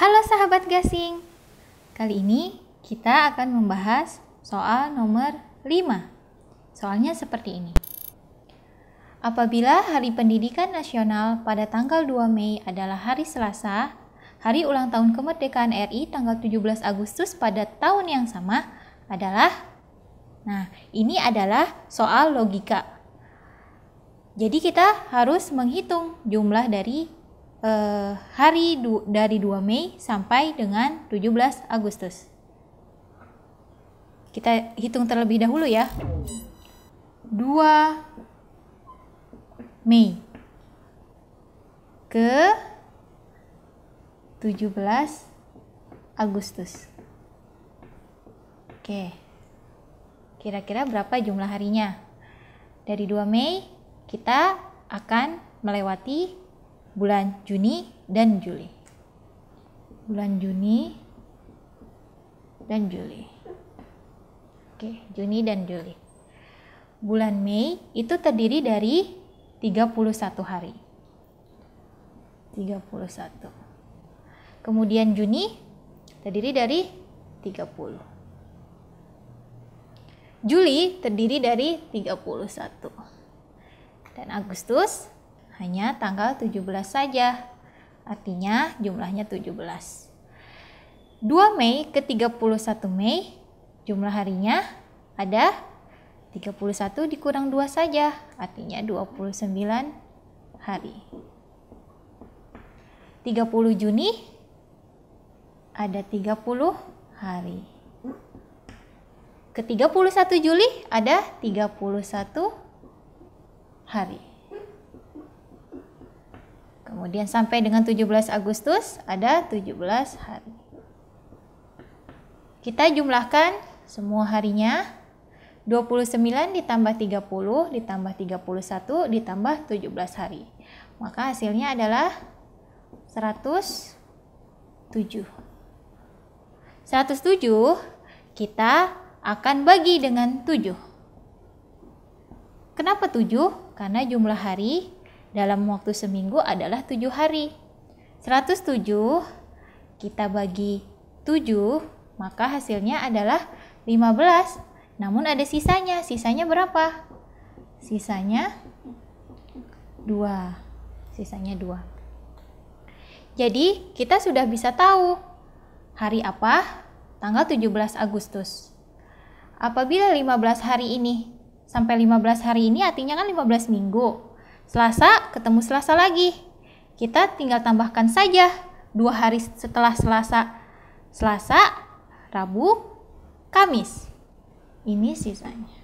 Halo sahabat gasing. Kali ini kita akan membahas soal nomor 5. Soalnya seperti ini. Apabila Hari Pendidikan Nasional pada tanggal 2 Mei adalah hari Selasa, hari ulang tahun kemerdekaan RI tanggal 17 Agustus pada tahun yang sama adalah Nah, ini adalah soal logika. Jadi kita harus menghitung jumlah dari eh, hari du dari 2 Mei sampai dengan 17 Agustus. Kita hitung terlebih dahulu ya. 2 Mei ke 17 Agustus. Oke. Kira-kira berapa jumlah harinya? Dari 2 Mei kita akan melewati bulan Juni dan Juli. Bulan Juni dan Juli. Oke, Juni dan Juli. Bulan Mei itu terdiri dari 31 hari. 31. Kemudian Juni terdiri dari 30. Juli terdiri dari 31. Dan Agustus hanya tanggal 17 saja. Artinya jumlahnya 17. 2 Mei ke 31 Mei jumlah harinya ada 31 dikurang 2 saja, artinya 29 hari. 30 Juni ada 30 hari. Ke 31 Juli ada 31 hari. Kemudian sampai dengan 17 Agustus ada 17 hari. Kita jumlahkan semua harinya. 29 ditambah 30 ditambah 31 ditambah 17 hari. Maka hasilnya adalah 107. 107 kita akan bagi dengan 7. Kenapa 7? Karena jumlah hari dalam waktu seminggu adalah 7 hari. 107 kita bagi 7 maka hasilnya adalah 15. Namun ada sisanya. Sisanya berapa? Sisanya 2. Sisanya 2. Jadi kita sudah bisa tahu hari apa tanggal 17 Agustus. Apabila 15 hari ini sampai 15 hari ini artinya kan 15 minggu. Selasa ketemu Selasa lagi. Kita tinggal tambahkan saja dua hari setelah Selasa. Selasa, Rabu, Kamis. Ini sisanya.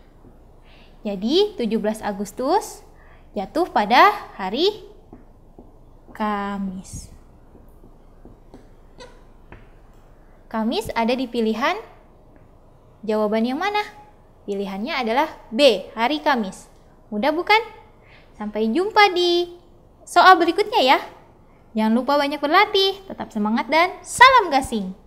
Jadi 17 Agustus jatuh pada hari Kamis. Kamis ada di pilihan jawaban yang mana? Pilihannya adalah B, hari Kamis. Mudah bukan? Sampai jumpa di soal berikutnya ya. Jangan lupa banyak berlatih, tetap semangat dan salam gasing.